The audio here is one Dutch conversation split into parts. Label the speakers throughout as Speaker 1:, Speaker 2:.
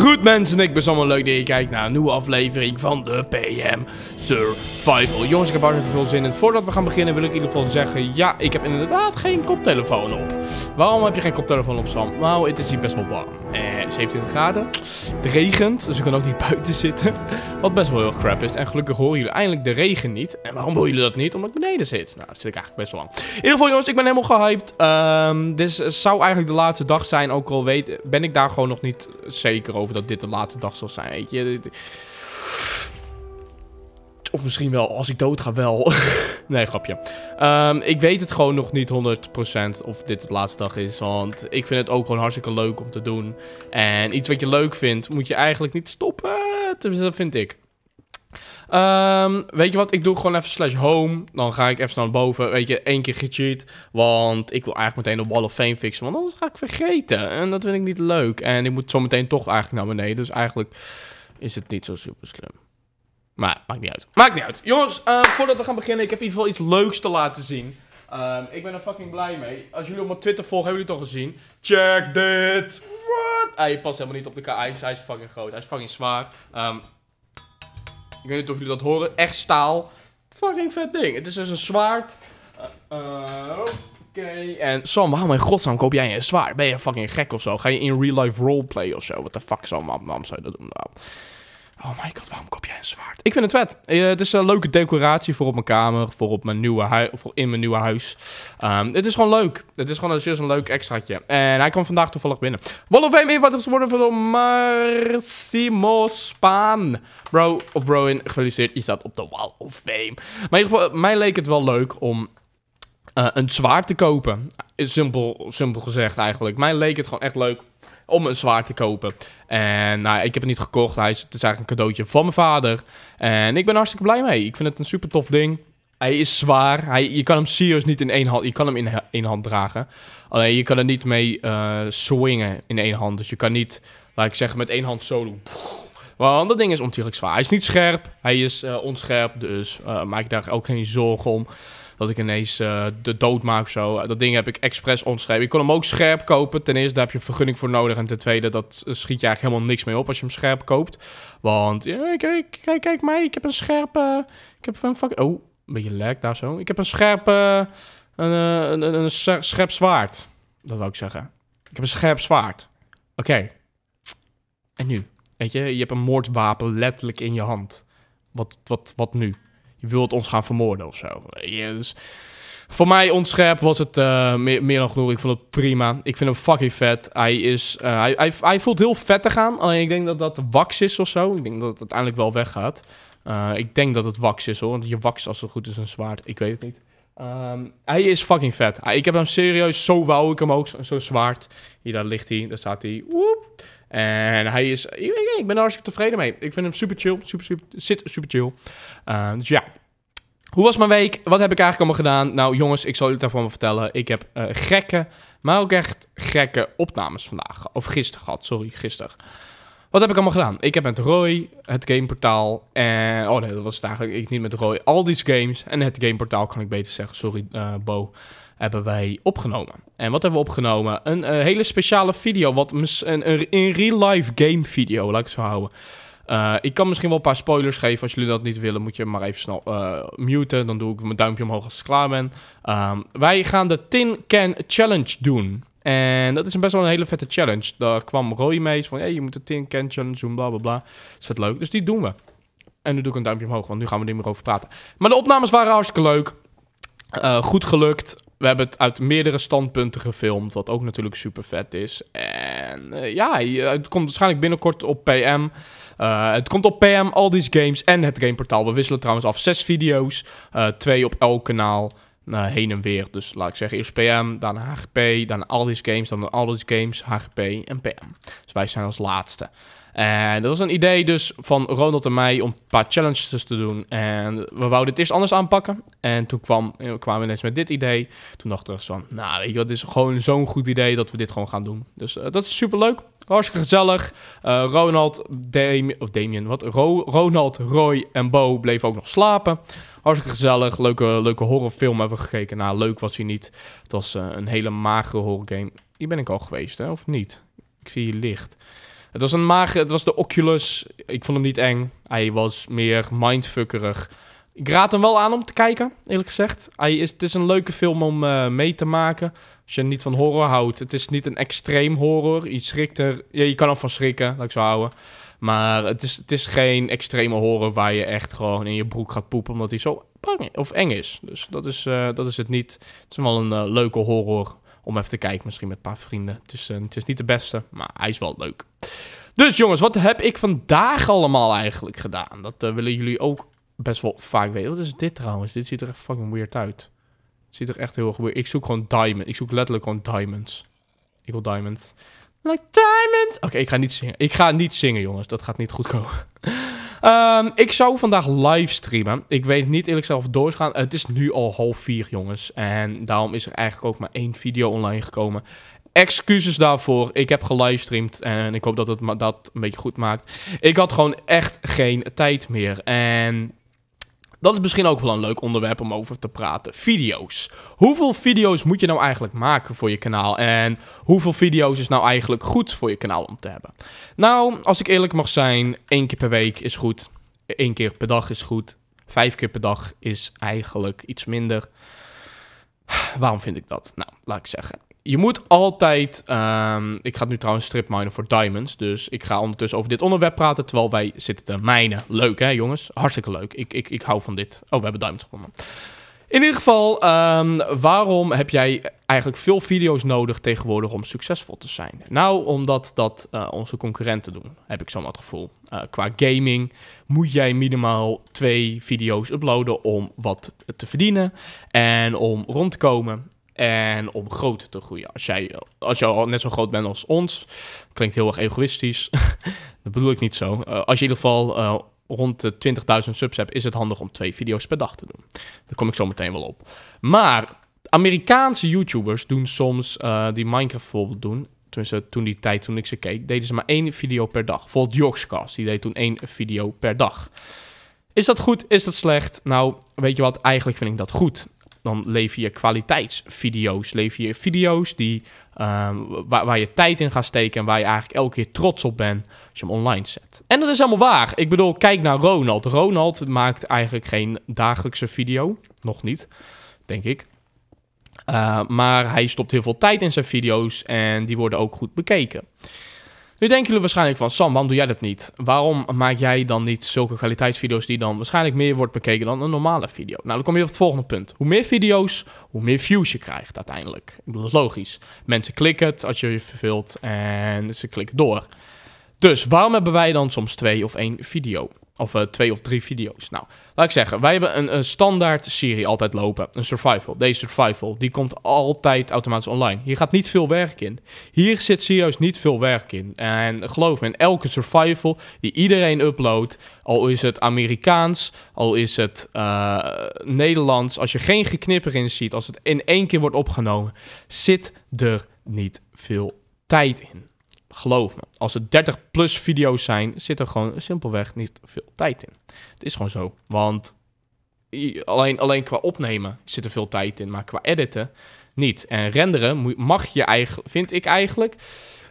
Speaker 1: Goed mensen, ik ben Sam leuk dat je kijkt naar een nieuwe aflevering van de PM Survival. Jongens, ik heb hartstikke veel zin in. Voordat we gaan beginnen wil ik in ieder geval zeggen, ja, ik heb inderdaad geen koptelefoon op. Waarom heb je geen koptelefoon op, Sam? Nou, het is hier best wel warm. Eh, 27 graden. Het regent, dus ik kan ook niet buiten zitten. Wat best wel heel crap is. En gelukkig horen jullie eindelijk de regen niet. En waarom horen jullie dat niet? Omdat ik beneden zit. Nou, dat zit ik eigenlijk best wel lang. In ieder geval, jongens, ik ben helemaal gehyped. Um, dit zou eigenlijk de laatste dag zijn, ook al weet, ben ik daar gewoon nog niet zeker over dat dit de laatste dag zal zijn, weet je. Of misschien wel, als ik dood ga wel. nee, grapje. Ehm, ik weet het gewoon nog niet 100% of dit de laatste dag is. Want ik vind het ook gewoon hartstikke leuk om te doen. En iets wat je leuk vindt, moet je eigenlijk niet stoppen. Eh, dat vind ik. Um, weet je wat, ik doe gewoon even slash home. Dan ga ik even naar boven. Weet je, één keer gecheat. Want ik wil eigenlijk meteen de Wall of Fame fixen. Want anders ga ik vergeten. En dat vind ik niet leuk. En ik moet meteen toch eigenlijk naar beneden. Dus eigenlijk is het niet zo super slim. Maar maakt niet uit. Maakt niet uit. Jongens, ehm, voordat we gaan beginnen, ik heb in ieder geval iets leuks te laten zien. Um, ik ben er fucking blij mee. Als jullie op mijn Twitter volgen, hebben jullie het al gezien. Check dit! What? Hij past helemaal niet op de KI. Hij is fucking groot. Hij is fucking zwaar. Um, ik weet niet of jullie dat horen. Echt staal. Fucking vet ding. Het is dus een zwaard. Eh, eh, oké. En Sam, waarom in godsnaam koop jij een zwaard? Ben je fucking gek of zo? Ga je in real life roleplay of zo? Wat de fuck, Sam? Waarom zou je dat doen? Oh my god, waarom koop jij een zwaard? Ik vind het vet. Eh, het is een leuke decoratie voor op mijn kamer, voor, op mijn nieuwe voor in mijn nieuwe huis. Ehm, het is gewoon leuk. Het is gewoon een, een leuk extraatje. En hij kwam vandaag toevallig binnen. Wall of Fame wat is geworden van Marcimo Spaan. Bro of Broin, gefeliciteerd. Je staat op de Wall of Fame. Maar in ieder geval, mij leek het wel leuk om eh, een zwaard te kopen. Simpel, simpel gezegd eigenlijk. Mij leek het gewoon echt leuk om een zwaard te kopen. En nou, ik heb het niet gekocht. Hij is, het is eigenlijk een cadeautje van mijn vader. En ik ben hartstikke blij mee. Ik vind het een super tof ding. Hij is zwaar. Hij, je kan hem serieus niet in één hand... Je kan hem in één hand dragen. Alleen je kan er niet mee eh, swingen in één hand. Dus je kan niet, laat ik zeggen, met één hand solo doen. Want dat ding is ontzettend zwaar. Hij is niet scherp. Hij is eh, onscherp. Dus uh, maak daar ook geen zorgen om dat ik ineens eh, de dood maak zo. Dat ding heb ik expres ontschreven. Ik kon hem ook scherp kopen. Ten eerste, daar heb je een vergunning voor nodig. En ten tweede, dat schiet je eigenlijk helemaal niks mee op als je hem scherp koopt. Want, ja, kijk, kijk, kijk mij, ik heb een scherpe... Ik heb een fucking. Oh, een beetje lek daar zo. Ik heb een scherpe... Een, eh, een, een, scherp zwaard. Dat wou ik zeggen. Ik heb een scherp zwaard. Oké. En nu? Weet je, je hebt een moordwapen letterlijk in je hand. Wat, wat, wat nu? je wilt ons gaan vermoorden of zo. Dus voor mij onscherp was het uh, meer, meer, dan genoeg. Ik vond het prima. Ik vind hem fucking vet. Hij, is, eh, hij, hij, hij, voelt heel vet te gaan. Alleen ik denk dat dat wax is of zo. Ik denk dat het uiteindelijk wel weggaat. Eh, ik denk dat het wax is hoor. Je wax als het goed is een zwaard. Ik weet het niet. Ehm, hij is fucking vet. ik heb hem serieus. Zo wou ik hem ook. Zo'n zwaard. Hier, daar ligt hij. Daar staat hij. Woep. En hij is, ik, ben er hartstikke tevreden mee. Ik vind hem super chill, super, super, zit super chill. Eh, dus ja. Hoe was mijn week? Wat heb ik eigenlijk allemaal gedaan? Nou jongens, ik zal jullie daarvan vertellen. Ik heb uh, gekke, maar ook echt gekke opnames vandaag. Of gisteren gehad, sorry, gisteren. Wat heb ik allemaal gedaan? Ik heb met Roy het gameportaal en... Oh nee, dat was het eigenlijk. Ik niet met Roy. Al die games en het gameportaal kan ik beter zeggen. Sorry, uh, Bo hebben wij opgenomen. En wat hebben we opgenomen? Een eh, hele speciale video, wat een, een, real-life game video, laat ik het zo houden. Eh, ik kan misschien wel een paar spoilers geven. Als jullie dat niet willen, moet je maar even snel uh, muten. Dan doe ik mijn duimpje omhoog als ik klaar ben. Ehm, wij gaan de Tin Can Challenge doen. En dat is best wel een hele vette challenge. Daar kwam Roy mee. Van, hey, je moet de Tin Can Challenge doen, bla bla bla. is het leuk. Dus die doen we. En nu doe ik een duimpje omhoog, want nu gaan we er niet meer over praten. Maar de opnames waren hartstikke leuk. goed gelukt we hebben het uit meerdere standpunten gefilmd, wat ook natuurlijk super vet is. En eh, ja, eh, het komt waarschijnlijk binnenkort op PM. Eh, het komt op PM, al deze games en het gameportaal. We wisselen trouwens af zes video's, uh, twee op elk kanaal. heen en weer. Dus laat ik zeggen, eerst PM, dan HGP, dan al deze games, dan al deze games, HGP en PM. Dus wij zijn als laatste. En dat was een idee dus van Ronald en mij om een paar challenges te doen. En we wouden het eerst anders aanpakken. En toen kwam, kwamen we ineens met dit idee. Toen dachten we van, nou weet je is gewoon zo'n goed idee dat we dit gewoon gaan doen. Dus eh, dat is superleuk. Hartstikke gezellig. Eh, Ronald, Damien, of wat? Ronald, Roy en Bo bleven ook nog slapen. Hartstikke gezellig. Leuke, leuke horrorfilm hebben we gekeken. Nou, leuk was hij niet. Het was eh, een hele magere horrorgame. Hier ben ik al geweest, hè? Of niet? Ik zie je licht. Het was een maag, het was de Oculus. Ik vond hem niet eng. Hij was meer mindfuckerig. Ik raad hem wel aan om te kijken, eerlijk gezegd. Hij is, het is een leuke film om eh, mee te maken. Als je niet van horror houdt. Het is niet een extreem horror. Iets schrikt er. Ja, je kan er van schrikken, dat ik zo houden. Maar het is, het is geen extreme horror waar je echt gewoon in je broek gaat poepen omdat hij zo bang of eng is. Dus dat is, eh, dat is het niet. Het is wel een eh, leuke horror om even te kijken, misschien met een paar vrienden. Het is, eh, het is niet de beste, maar hij is wel leuk. Dus jongens, wat heb ik vandaag allemaal eigenlijk gedaan? Dat eh, willen jullie ook best wel vaak weten. Wat is dit trouwens? Dit ziet er echt fucking weird uit. Het ziet er echt heel erg weird Ik zoek gewoon diamond. Ik zoek letterlijk gewoon diamonds. Ik wil diamonds. Like diamonds. Oké, ik ga niet zingen. Ik ga niet zingen, jongens. Dat gaat niet goed komen. Ehm, ik zou vandaag livestreamen. Ik weet niet eerlijk zelf doorgaan. Het is nu al half vier, jongens. En daarom is er eigenlijk ook maar één video online gekomen. Excuses daarvoor. Ik heb gelivestreamd en ik hoop dat het dat een beetje goed maakt. Ik had gewoon echt geen tijd meer. En dat is misschien ook wel een leuk onderwerp om over te praten. Video's. Hoeveel video's moet je nou eigenlijk maken voor je kanaal? En hoeveel video's is nou eigenlijk goed voor je kanaal om te hebben? Nou, als ik eerlijk mag zijn, één keer per week is goed. Eén keer per dag is goed. Vijf keer per dag is eigenlijk iets minder. Waarom vind ik dat? Nou, laat ik zeggen je moet altijd. Ehm, ik ga nu trouwens strip minen voor diamonds. Dus ik ga ondertussen over dit onderwerp praten terwijl wij zitten te mijnen. Leuk hè, jongens? Hartstikke leuk. Ik, ik, ik hou van dit. Oh, we hebben diamonds gevonden. In ieder geval, ehm, waarom heb jij eigenlijk veel video's nodig tegenwoordig om succesvol te zijn? Nou, omdat dat eh, onze concurrenten doen, heb ik zo'n wat gevoel. Uh, qua gaming moet jij minimaal twee video's uploaden om wat te verdienen en om rond te komen en om groot te groeien. Als jij, als jij al net zo groot bent als ons, klinkt heel erg egoïstisch. dat bedoel ik niet zo. Eh, als je in ieder geval eh, rond de 20.000 subs hebt, is het handig om twee video's per dag te doen. Daar kom ik zo meteen wel op. Maar Amerikaanse YouTubers doen soms, eh, die Minecraft bijvoorbeeld doen, tenminste toen die tijd toen ik ze keek, deden ze maar één video per dag. Bijvoorbeeld Joxcast, die deed toen één video per dag. Is dat goed? Is dat slecht? Nou, weet je wat? Eigenlijk vind ik dat goed dan lever je kwaliteitsvideo's. Lever je video's die, ehm, waar, je tijd in gaat steken en waar je eigenlijk elke keer trots op bent als je hem online zet. En dat is allemaal waar. Ik bedoel, kijk naar Ronald. Ronald maakt eigenlijk geen dagelijkse video. Nog niet, denk ik. Eh, maar hij stopt heel veel tijd in zijn video's en die worden ook goed bekeken. Nu denken jullie waarschijnlijk van, Sam, waarom doe jij dat niet? Waarom maak jij dan niet zulke kwaliteitsvideo's die dan waarschijnlijk meer wordt bekeken dan een normale video? Nou, dan kom je op het volgende punt. Hoe meer video's, hoe meer views je krijgt uiteindelijk. Ik bedoel, dat is logisch. Mensen klikken het als je je verveelt en ze klikken door. Dus waarom hebben wij dan soms twee of één video? Of eh, twee of drie video's. Nou, laat ik zeggen, wij hebben een, een, standaard serie altijd lopen. Een survival. Deze survival, die komt altijd automatisch online. Hier gaat niet veel werk in. Hier zit serieus niet veel werk in. En geloof me, in elke survival die iedereen uploadt, al is het Amerikaans, al is het eh, Nederlands, als je geen geknipper in ziet, als het in één keer wordt opgenomen, zit er niet veel tijd in geloof me, als er 30 plus video's zijn, zit er gewoon simpelweg niet veel tijd in. Het is gewoon zo, want alleen, alleen qua opnemen zit er veel tijd in, maar qua editen niet. En renderen mag je eigenlijk, vind ik eigenlijk.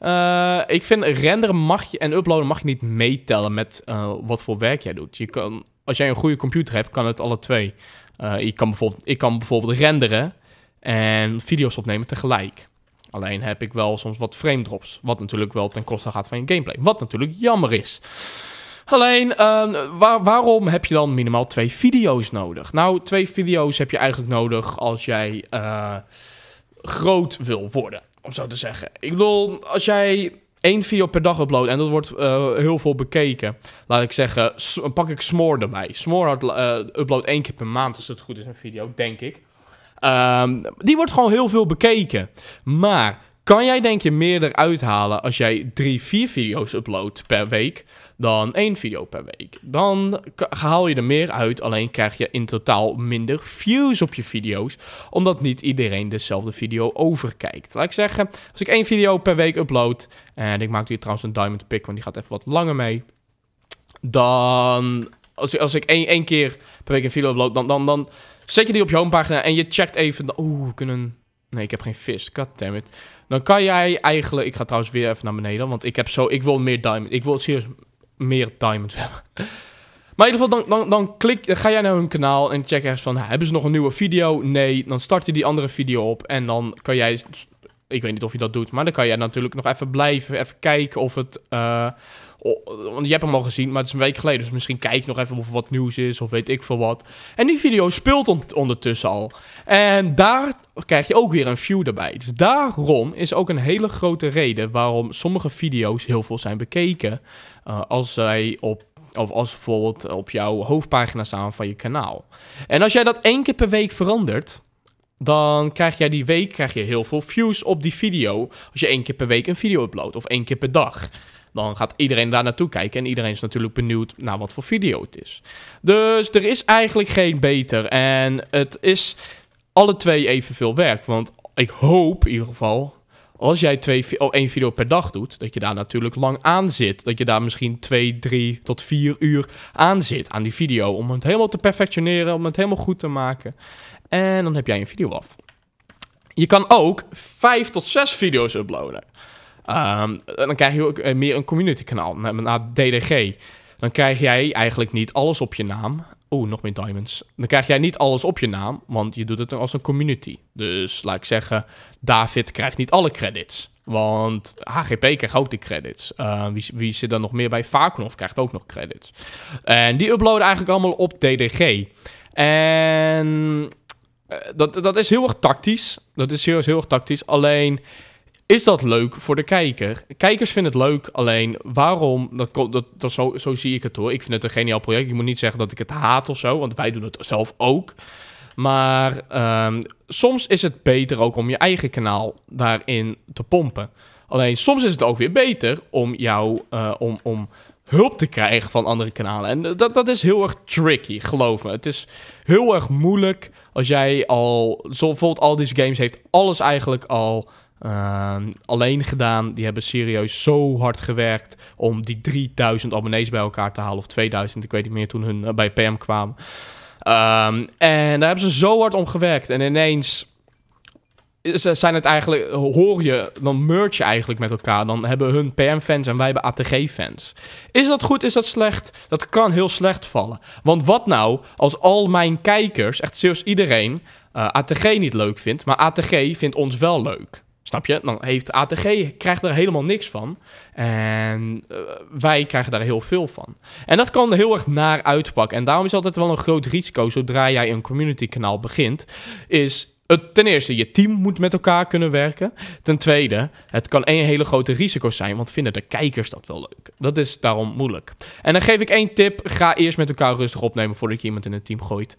Speaker 1: Uh, ik vind renderen mag je en uploaden mag je niet meetellen met eh, wat voor werk jij doet. Je kan, als jij een goede computer hebt, kan het alle twee. Uh, je kan bijvoorbeeld, ik kan bijvoorbeeld renderen en video's opnemen tegelijk. Alleen heb ik wel soms wat frame drops. Wat natuurlijk wel ten koste gaat van je gameplay. Wat natuurlijk jammer is. Alleen, ehm, waarom heb je dan minimaal twee video's nodig? Nou, twee video's heb je eigenlijk nodig als jij eh, groot wil worden. Om zo te zeggen. Ik bedoel, als jij één video per dag upload en dat wordt eh, heel veel bekeken. Laat ik zeggen, pak ik Smoor erbij. Smoor eh, upload één keer per maand als het goed is een video, denk ik. Ehm, die wordt gewoon heel veel bekeken. Maar kan jij denk je meer eruit halen als jij drie, vier video's uploadt per week dan één video per week? Dan haal je er meer uit, alleen krijg je in totaal minder views op je video's, omdat niet iedereen dezelfde video overkijkt. Laat ik zeggen, als ik één video per week upload, en ik maak hier trouwens een diamond pick, want die gaat even wat langer mee, dan als, als ik één, één keer per week een video upload, dan... dan, dan Zet je die op je homepagina en je checkt even... Oeh, we kunnen... Nee, ik heb geen vis. damn it Dan kan jij eigenlijk... Ik ga trouwens weer even naar beneden. Want ik heb zo... Ik wil meer diamond. Ik wil serieus meer diamond hebben. Maar in ieder geval, dan, dan, dan klik, ga jij naar hun kanaal en check ergens van... Hebben ze nog een nieuwe video? Nee. Dan start je die andere video op. En dan kan jij... Ik weet niet of je dat doet. Maar dan kan jij natuurlijk nog even blijven. Even kijken of het... Eh, Oh, want je hebt hem al gezien, maar het is een week geleden. Dus misschien kijk je nog even of er wat nieuws is of weet ik veel wat. En die video speelt ondertussen al. En daar krijg je ook weer een view erbij. Dus daarom is ook een hele grote reden waarom sommige video's heel veel zijn bekeken. Eh, als zij op of als bijvoorbeeld op jouw hoofdpagina staan van je kanaal. En als jij dat één keer per week verandert, dan krijg jij die week krijg je heel veel views op die video. Als je één keer per week een video uploadt of één keer per dag dan gaat iedereen daar naartoe kijken. En iedereen is natuurlijk benieuwd naar wat voor video het is. Dus er is eigenlijk geen beter. En het is alle twee evenveel werk. Want ik hoop in ieder geval als jij twee, oh, één video per dag doet, dat je daar natuurlijk lang aan zit. Dat je daar misschien twee, drie tot vier uur aan zit aan die video. Om het helemaal te perfectioneren, om het helemaal goed te maken. En dan heb jij een video af. Je kan ook vijf tot zes video's uploaden. Ehm, dan krijg je ook eh, meer een community kanaal, naar DDG. Dan krijg jij eigenlijk niet alles op je naam. Oeh, nog meer diamonds. Dan krijg jij niet alles op je naam, want je doet het als een community. Dus laat ik zeggen, David krijgt niet alle credits. Want HGP krijgt ook de credits. Ehm, wie, wie zit er nog meer bij? Vakunov krijgt ook nog credits. En die uploaden eigenlijk allemaal op DDG. En eh, dat, dat is heel erg tactisch. Dat is heel, heel erg tactisch. Alleen is dat leuk voor de kijker? Kijkers vinden het leuk, alleen waarom? Dat, dat, dat, zo, zo zie ik het hoor. Ik vind het een geniaal project. Ik moet niet zeggen dat ik het haat of zo, want wij doen het zelf ook. Maar ehm, soms is het beter ook om je eigen kanaal daarin te pompen. Alleen soms is het ook weer beter om jou eh, om, om hulp te krijgen van andere kanalen. En dat, dat is heel erg tricky, geloof me. Het is heel erg moeilijk als jij al. Zo bijvoorbeeld al deze games heeft alles eigenlijk al Ehm, alleen gedaan. Die hebben serieus zo hard gewerkt om die 3000 abonnees bij elkaar te halen. Of 2000, ik weet niet meer, toen hun eh, bij PM kwamen. Ehm, en daar hebben ze zo hard om gewerkt. En ineens eh, zijn het eigenlijk, eh, hoor je, dan merge je eigenlijk met elkaar. Dan hebben hun PM-fans en wij hebben ATG-fans. Is dat goed, is dat slecht? Dat kan heel slecht vallen. Want wat nou als al mijn kijkers, echt serieus iedereen, ATG niet leuk vindt, maar ATG vindt ons wel leuk? Snap je? Dan heeft ATG krijgt er helemaal niks van. En eh, wij krijgen daar heel veel van. En dat kan heel erg naar uitpakken. En daarom is altijd wel een groot risico zodra jij een community kanaal begint. Is het, ten eerste, je team moet met elkaar kunnen werken. Ten tweede, het kan een hele grote risico zijn, want vinden de kijkers dat wel leuk? Dat is daarom moeilijk. En dan geef ik één tip. Ga eerst met elkaar rustig opnemen voordat je iemand in het team gooit.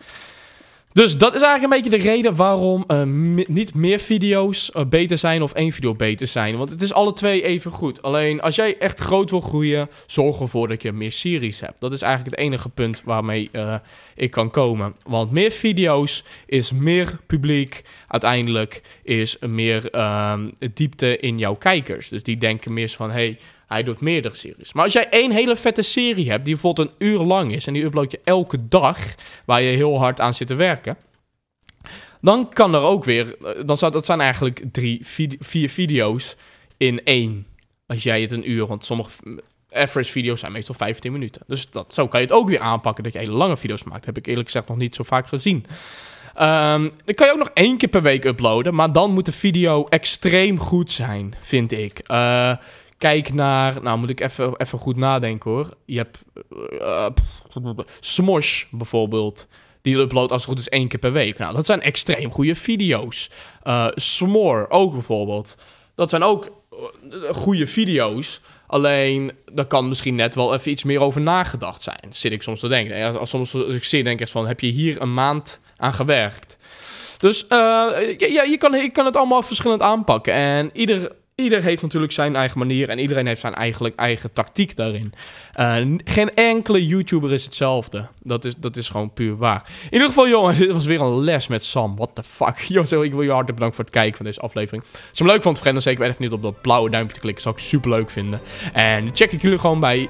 Speaker 1: Dus dat is eigenlijk een beetje de reden waarom eh, niet meer video's eh, beter zijn of één video beter zijn. Want het is alle twee even goed. Alleen als jij echt groot wil groeien, zorg ervoor dat je meer series hebt. Dat is eigenlijk het enige punt waarmee eh, ik kan komen. Want meer video's is meer publiek. Uiteindelijk is meer ehm, diepte in jouw kijkers. Dus die denken meer van, hey, hij doet meerdere series. Maar als jij één hele vette serie hebt, die bijvoorbeeld een uur lang is... en die upload je elke dag, waar je heel hard aan zit te werken... dan kan er ook weer... Eh, dan dat zijn eigenlijk drie, vier video's in één. Als jij het een uur... Want sommige mm, average video's zijn meestal 15 minuten. Dus dat, zo kan je het ook weer aanpakken dat je hele lange video's maakt. heb ik eerlijk gezegd nog niet zo vaak gezien. Um, ehm, dan kan je ook nog één keer per week uploaden. Maar dan moet de video extreem goed zijn, vind ik. Uh, kijk naar, nou moet ik even, even goed nadenken hoor. Je hebt eh, eh, Smosh bijvoorbeeld. Die uploadt als het goed is één keer per week. Nou, dat zijn extreem goede video's. Uh, Smore ook bijvoorbeeld. Dat zijn ook goede video's. Alleen, daar kan misschien net wel even iets meer over nagedacht zijn. Zit ik soms te denken. Als, soms, als ik zit, denk ik van, heb je hier een maand aan gewerkt? Dus uh, ja, je, kan, je kan het allemaal verschillend aanpakken. En ieder Ieder heeft natuurlijk zijn eigen manier en iedereen heeft zijn eigenlijk eigen tactiek daarin. Eh, geen enkele YouTuber is hetzelfde. Dat is, dat is gewoon puur waar. In ieder geval, jongen, dit was weer een les met Sam. What the fuck. Yo, ik wil je hartelijk bedanken voor het kijken van deze aflevering. Als je hem leuk vond, vergeet dan zeker even niet op dat blauwe duimpje te klikken. Zou ik super leuk vinden. En check ik jullie gewoon bij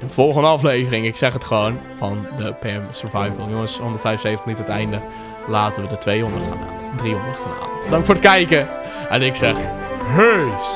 Speaker 1: de volgende aflevering. Ik zeg het gewoon van de PM Survival. Jongens, 175 niet het einde. Laten we de 200 gaan halen. 300 gaan halen. Dank voor het kijken. En ik zeg... Peace.